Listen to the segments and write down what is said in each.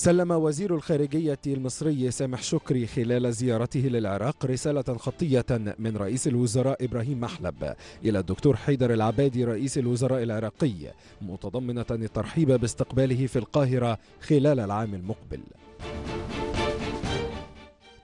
سلم وزير الخارجية المصري سامح شكري خلال زيارته للعراق رسالة خطية من رئيس الوزراء إبراهيم محلب إلى الدكتور حيدر العبادي رئيس الوزراء العراقي متضمنة الترحيب باستقباله في القاهرة خلال العام المقبل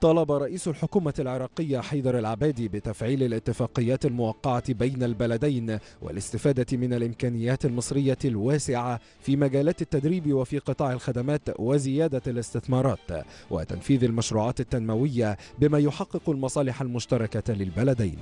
طالب رئيس الحكومة العراقية حيدر العبادي بتفعيل الاتفاقيات الموقعة بين البلدين والاستفادة من الإمكانيات المصرية الواسعة في مجالات التدريب وفي قطاع الخدمات وزيادة الاستثمارات وتنفيذ المشروعات التنموية بما يحقق المصالح المشتركة للبلدين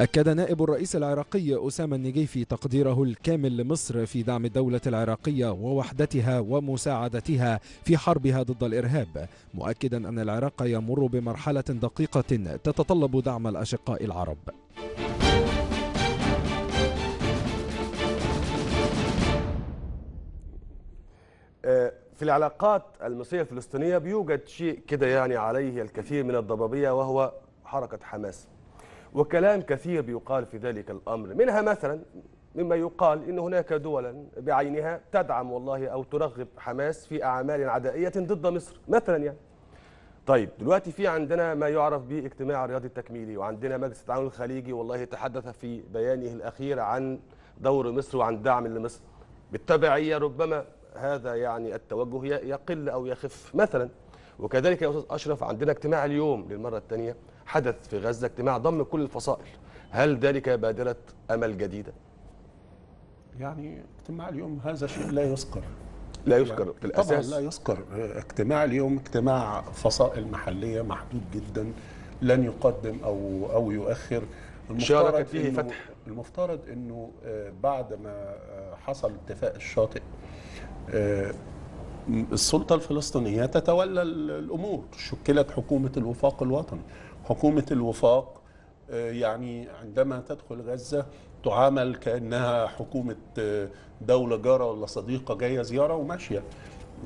أكد نائب الرئيس العراقي أسامة النجيفي تقديره الكامل لمصر في دعم الدولة العراقية ووحدتها ومساعدتها في حربها ضد الإرهاب مؤكدا أن العراق يمر بمرحلة دقيقة تتطلب دعم الأشقاء العرب آه، في العلاقات المصرية الفلسطينية بيوجد شيء كده يعني عليه الكثير من الضبابية وهو حركة حماس وكلام كثير بيقال في ذلك الأمر منها مثلا مما يقال إن هناك دولا بعينها تدعم والله أو ترغب حماس في أعمال عدائية ضد مصر مثلا يعني طيب دلوقتي في عندنا ما يعرف باجتماع الرياض التكميلي وعندنا مجلس التعاون الخليجي والله تحدث في بيانه الأخير عن دور مصر وعن دعم لمصر بالتبعية ربما هذا يعني التوجه يقل أو يخف مثلا وكذلك يا أستاذ أشرف عندنا اجتماع اليوم للمرة الثانية حدث في غزة اجتماع ضم كل الفصائل هل ذلك بادرة أمل جديدة؟ يعني اجتماع اليوم هذا شيء لا يذكر لا يذكر يعني بالأساس طبعا لا يذكر اجتماع اليوم اجتماع فصائل محلية محدود جدا لن يقدم أو أو يؤخر شاركت فيه فتح المفترض انه آه، بعد ما آه، حصل اتفاق الشاطئ آه، السلطة الفلسطينية تتولى الأمور شكلت حكومة الوفاق الوطني حكومة الوفاق آه، يعني عندما تدخل غزة تعامل كأنها حكومة آه، دولة جارة ولا صديقة جاية زيارة وماشية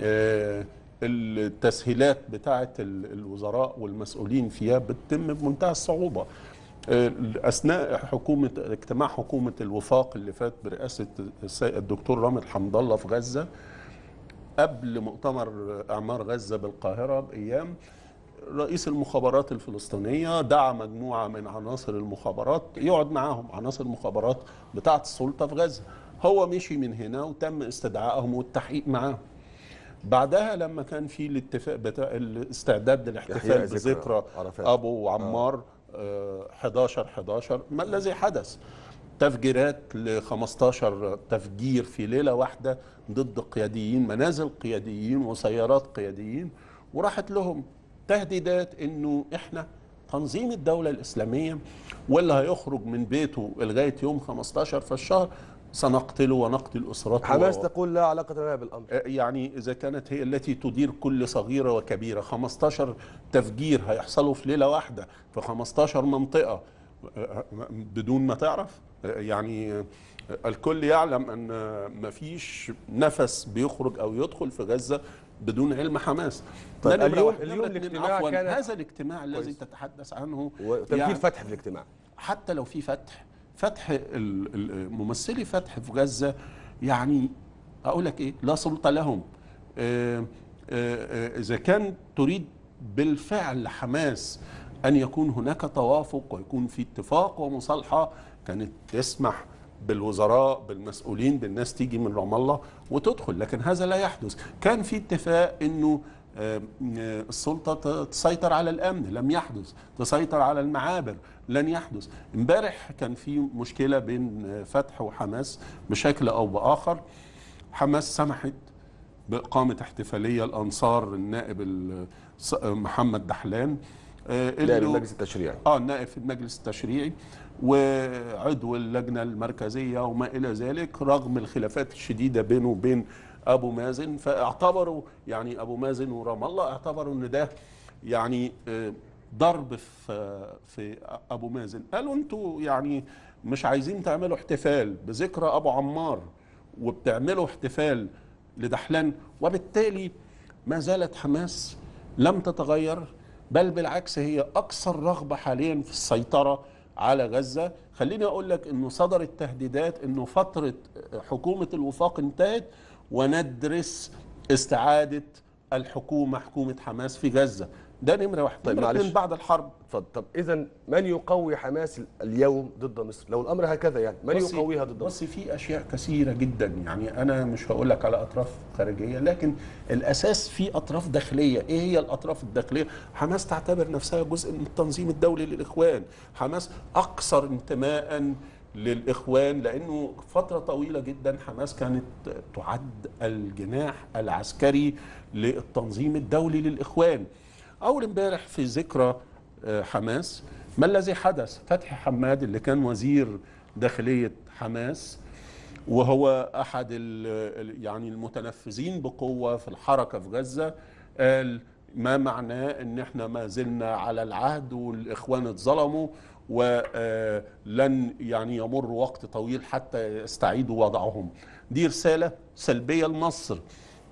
آه، التسهيلات بتاعة الوزراء والمسؤولين فيها بتتم بمنتهى الصعوبة اثناء حكومه اجتماع حكومه الوفاق اللي فات برئاسه الدكتور رامي حمد الله في غزه قبل مؤتمر اعمار غزه بالقاهره بايام رئيس المخابرات الفلسطينيه دعا مجموعه من عناصر المخابرات يقعد معاهم عناصر المخابرات بتاعه السلطه في غزه هو مشي من هنا وتم استدعائهم والتحقيق معاهم بعدها لما كان في الاتفاق بتاع الاستعداد للاحتفال بذكرى ابو آه. عمار 11 آه، 11 ما الذي حدث تفجيرات ل 15 تفجير في ليله واحده ضد قياديين منازل قياديين وسيارات قياديين وراحت لهم تهديدات انه احنا تنظيم الدوله الاسلاميه واللي هيخرج من بيته لغايه يوم 15 في الشهر سنقتله ونقتل اسرته حماس و... تقول لا علاقه لها بالامر يعني اذا كانت هي التي تدير كل صغيره وكبيره 15 تفجير هيحصلوا في ليله واحده في 15 منطقه بدون ما تعرف يعني الكل يعلم ان ما فيش نفس بيخرج او يدخل في غزه بدون علم حماس طيب اليوم اليوم الاجتماع كان هذا الاجتماع الذي تتحدث عنه تمثيل يعني فتح في الاجتماع حتى لو في فتح فتح ممثلي فتح في غزه يعني اقول لك ايه لا سلطه لهم آه، آه، آه، اذا كان تريد بالفعل حماس أن يكون هناك توافق ويكون في اتفاق ومصالحة كانت تسمح بالوزراء بالمسؤولين بالناس تيجي من رام الله وتدخل لكن هذا لا يحدث كان في اتفاق انه السلطه تسيطر على الامن لم يحدث تسيطر على المعابر لن يحدث امبارح كان في مشكله بين فتح وحماس بشكل او باخر حماس سمحت باقامه احتفاليه الانصار النائب محمد دحلان آه، نائب المجلس التشريعي اه نائب في المجلس التشريعي وعضو اللجنه المركزيه وما الى ذلك رغم الخلافات الشديده بينه وبين ابو مازن فاعتبروا يعني ابو مازن ورام الله اعتبروا ان ده يعني آه، ضرب في آه، في ابو مازن قالوا انتوا يعني مش عايزين تعملوا احتفال بذكرى ابو عمار وبتعملوا احتفال لدحلان وبالتالي ما زالت حماس لم تتغير بل بالعكس هي أكثر رغبة حاليا في السيطرة على غزة خليني أقول لك أنه صدرت تهديدات أنه فترة حكومة الوفاق انتهت وندرس استعادة الحكومة حكومة حماس في غزة ده نمره واحد طيب معلش بعد الحرب اتفضل طب اذا من يقوي حماس اليوم ضد مصر لو الامر هكذا يعني من يقويها ضد مصر بصي في اشياء كثيره جدا يعني انا مش هقول لك على اطراف خارجيه لكن الاساس في اطراف داخليه ايه هي الاطراف الداخليه حماس تعتبر نفسها جزء من التنظيم الدولي للاخوان حماس اكثر انتماء للاخوان لانه فتره طويله جدا حماس كانت تعد الجناح العسكري للتنظيم الدولي للاخوان اول امبارح في ذكرى آه، حماس ما الذي حدث فتحي حماد اللي كان وزير داخليه حماس وهو احد يعني المتنفذين بقوه في الحركه في غزه قال ما معناه ان احنا ما زلنا على العهد والاخوان اتظلموا ولن آه، يعني يمر وقت طويل حتى يستعيدوا وضعهم دي رساله سلبيه لمصر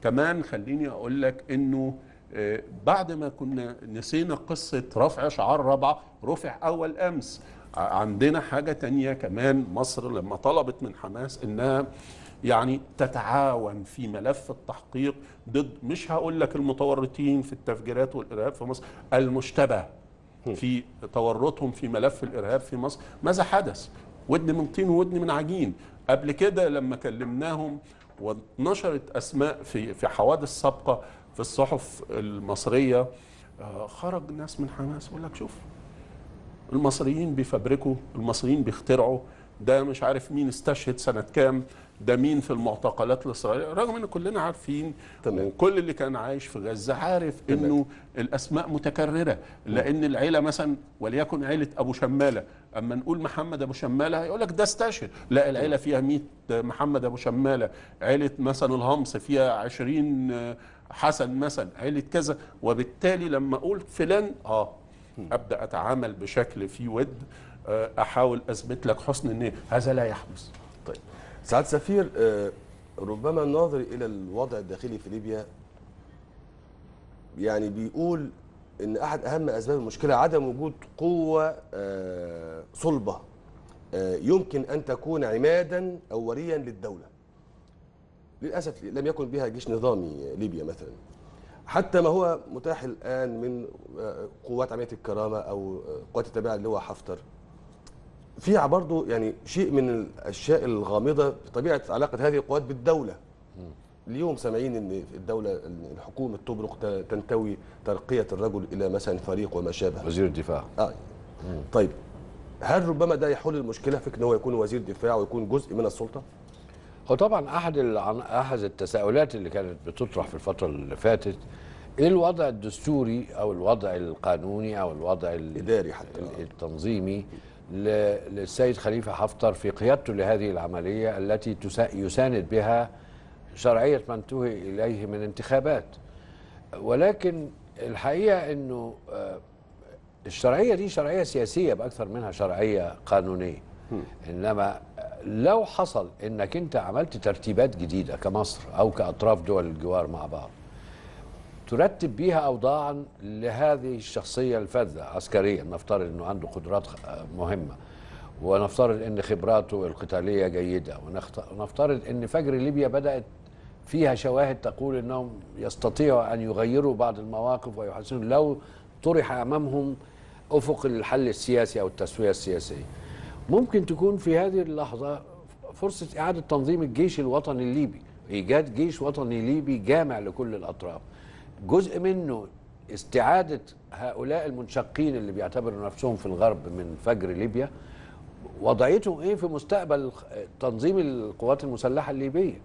كمان خليني اقول لك انه آه، بعد ما كنا نسينا قصة رفع شعار رابعة رفع أول أمس عندنا حاجة تانية كمان مصر لما طلبت من حماس إنها يعني تتعاون في ملف التحقيق ضد مش هقول لك المتورطين في التفجيرات والإرهاب في مصر المشتبه في تورطهم في ملف الإرهاب في مصر ماذا حدث ودن من طين وودن من عجين قبل كده لما كلمناهم ونشرت أسماء في في حوادث سابقة في الصحف المصريه آه، خرج ناس من حماس يقول لك شوف المصريين بيفبركوا المصريين بيخترعوا ده مش عارف مين استشهد سنه كام ده مين في المعتقلات الاسرائيليه رغم ان كلنا عارفين تمام. وكل اللي كان عايش في غزه عارف تمام. انه الاسماء متكرره لان العيله مثلا وليكن عيله ابو شماله اما نقول محمد ابو شماله هيقول لك ده استشهد لا العيله فيها 100 محمد ابو شماله عيله مثلا الهمص فيها 20 حسن مثلا عيلة كذا وبالتالي لما أقول فلان آه أبدأ أتعامل بشكل فيه ود آه، أحاول أثبت لك حسن النية هذا لا يحدث طيب سعاد سفير آه، ربما الناظر إلى الوضع الداخلي في ليبيا يعني بيقول ان احد اهم اسباب المشكله عدم وجود قوه آه، صلبه يمكن ان تكون عمادا او وريا للدوله للأسف لم يكن بها جيش نظامي آه، ليبيا مثلا حتى ما هو متاح الآن من آه، قوات عملية الكرامة أو آه، قوات التابعة اللي هو حفتر فيها برضه يعني شيء من الاشياء الغامضه بطبيعه علاقه هذه القوات بالدوله. اليوم سامعين ان الدوله الحكومه تبرق تنتوي ترقيه الرجل الى مثلا فريق وما شابه. وزير الدفاع. اه مم. طيب هل ربما ده يحل المشكله فكره ان هو يكون وزير دفاع ويكون جزء من السلطه؟ هو طبعا احد احد التساؤلات اللي كانت بتطرح في الفتره اللي فاتت ايه الوضع الدستوري او الوضع القانوني او الوضع الاداري حتى التنظيمي للسيد خليفه حفتر في قيادته لهذه العمليه التي يساند بها شرعيه ما انتهي اليه من انتخابات ولكن الحقيقه انه آه، الشرعيه دي شرعيه سياسيه باكثر منها شرعيه قانونيه انما لو حصل انك انت عملت ترتيبات جديده كمصر او كاطراف دول الجوار مع بعض ترتب بيها اوضاعا لهذه الشخصيه الفذه عسكريا نفترض انه عنده قدرات مهمه ونفترض ان خبراته القتاليه جيده ونفترض ان فجر ليبيا بدات فيها شواهد تقول انهم يستطيعوا ان يغيروا بعض المواقف ويحسنوا لو طرح امامهم افق الحل السياسي او التسويه السياسيه ممكن تكون في هذه اللحظة فرصة إعادة تنظيم الجيش الوطني الليبي إيجاد جيش وطني ليبي جامع لكل الأطراف جزء منه استعادة هؤلاء المنشقين اللي بيعتبروا نفسهم في الغرب من فجر ليبيا وضعيتهم ايه في مستقبل تنظيم القوات المسلحة الليبية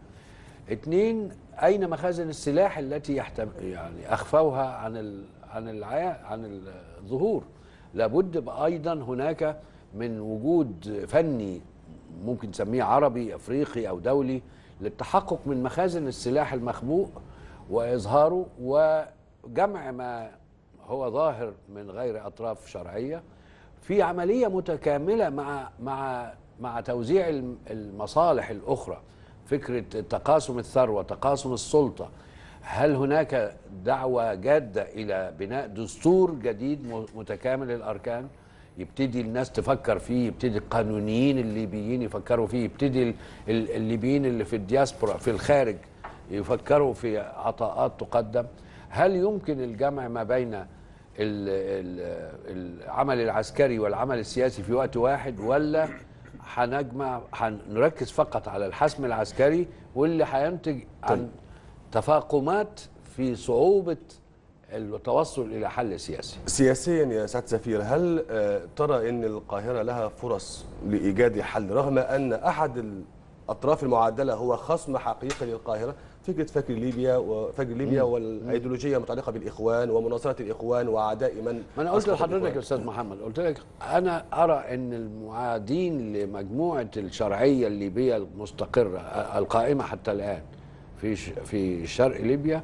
اتنين اين مخازن السلاح التي يحتم يعني اخفوها عن ال... عن الع... عن الظهور لابد ايضا هناك من وجود فني ممكن نسميه عربي افريقي او دولي للتحقق من مخازن السلاح المخبوء واظهاره وجمع ما هو ظاهر من غير اطراف شرعيه في عمليه متكامله مع مع مع توزيع المصالح الاخرى فكره تقاسم الثروه تقاسم السلطه هل هناك دعوه جاده الى بناء دستور جديد متكامل الاركان يبتدي الناس تفكر فيه يبتدي القانونيين الليبيين يفكروا فيه يبتدي الليبيين اللي في الدياسبورا في الخارج يفكروا في عطاءات تقدم هل يمكن الجمع ما بين العمل العسكري والعمل السياسي في وقت واحد ولا هنجمع هنركز فقط على الحسم العسكري واللي هينتج عن طيب. تفاقمات في صعوبه التوصل الى حل سياسي. سياسيا يا سعد سفير هل آه، ترى ان القاهره لها فرص لايجاد حل رغم ان احد اطراف المعادله هو خصم حقيقي للقاهره فكره فجر ليبيا وفجر ليبيا والايديولوجيه المتعلقه بالاخوان ومناصره الاخوان واعداء من ما انا قلت لحضرتك يا استاذ محمد قلت لك انا ارى ان المعادين لمجموعه الشرعيه الليبيه المستقره آه، القائمه حتى الان في في شرق ليبيا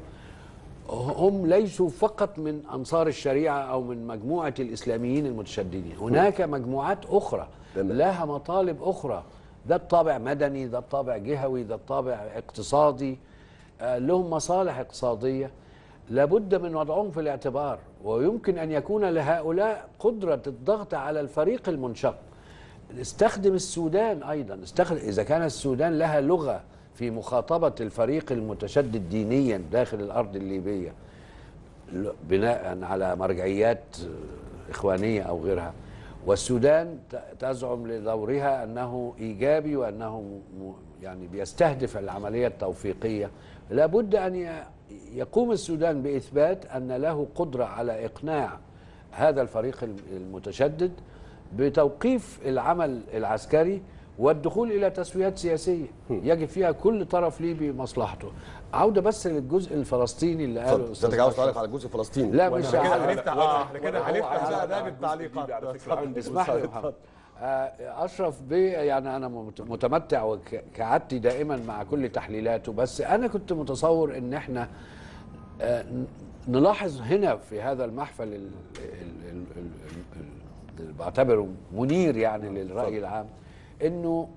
هم ليسوا فقط من أنصار الشريعة أو من مجموعة الإسلاميين المتشددين هناك مجموعات أخرى لها مطالب أخرى ده الطابع مدني ده الطابع جهوي ده الطابع اقتصادي آه، لهم مصالح اقتصادية لابد من وضعهم في الاعتبار ويمكن أن يكون لهؤلاء قدرة الضغط على الفريق المنشق استخدم السودان أيضا استخدم إذا كان السودان لها لغة في مخاطبة الفريق المتشدد دينيا داخل الأرض الليبية بناء على مرجعيات آه، إخوانية أو غيرها والسودان تزعم لدورها أنه إيجابي وأنه يعني بيستهدف العملية التوفيقية لابد أن يقوم السودان بإثبات أن له قدرة على إقناع هذا الفريق المتشدد بتوقيف العمل العسكري والدخول إلى تسويات سياسية يجب فيها كل طرف ليبي مصلحته عودة بس للجزء الفلسطيني اللي قاله استاذ أنت عاوز تعلق على الجزء الفلسطيني لا مش هنفتح احنا كده هنفتح آه، بقى ده بالتعليقات اسمح لي يا محمد آه، اشرف بيه يعني انا متمتع وكعادتي دائما مع كل تحليلاته بس انا كنت متصور ان احنا آه، نلاحظ هنا في هذا المحفل اللي بعتبره منير يعني للراي العام انه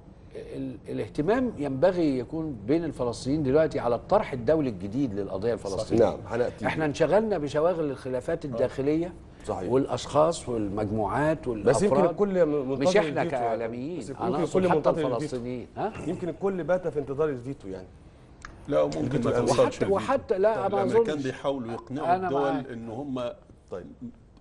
الاهتمام ينبغي يكون بين الفلسطينيين دلوقتي على الطرح الدولي الجديد للقضيه الفلسطينيه نعم هنأتي احنا انشغلنا بشواغل الخلافات آه. الداخليه صحيح. والاشخاص والمجموعات والافراد بس يمكن الكل مش احنا كاعلاميين انا كل حتى الفلسطينيين ها يمكن الكل بات في انتظار الفيتو يعني لا ممكن ما وحتى, وحتى لا طيب، ما اظنش الامريكان بيحاولوا يقنعوا الدول ان هم طيب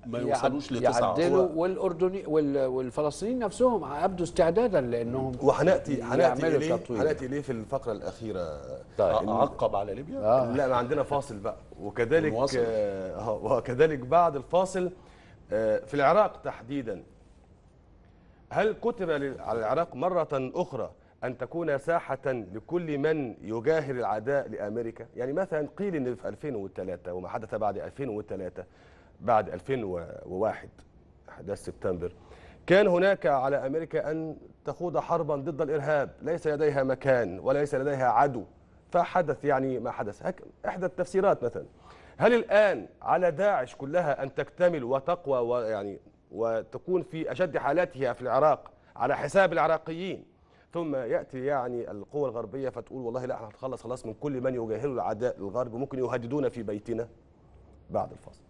ما يوصلوش لتسعه يعدلوا والاردني والفلسطينيين نفسهم ابدوا استعدادا لانهم وهناتي هناتي ليه هناتي ليه في الفقره الاخيره طيب عقب على ليبيا آه. لا ما عندنا فاصل بقى وكذلك آه وكذلك بعد الفاصل آه في العراق تحديدا هل كتب على العراق مره اخرى أن تكون ساحة لكل من يجاهر العداء لأمريكا يعني مثلا قيل أن في 2003 وما حدث بعد 2003 بعد 2001 احداث سبتمبر كان هناك على أمريكا أن تخوض حربا ضد الإرهاب ليس لديها مكان وليس لديها عدو فحدث يعني ما حدث إحدى التفسيرات مثلا هل الآن على داعش كلها أن تكتمل وتقوى ويعني وتكون في أشد حالاتها في العراق على حساب العراقيين ثم يأتي يعني القوى الغربية فتقول والله لا احنا هنتخلص خلاص من كل من يجاهل العداء الغرب ممكن يهددون في بيتنا بعد الفاصل